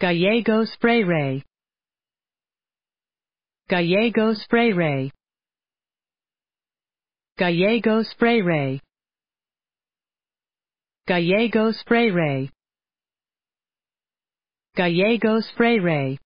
Gallegos Freire Gallegos Freire Gallegos Freire Gallegos Freire Gallegos Freire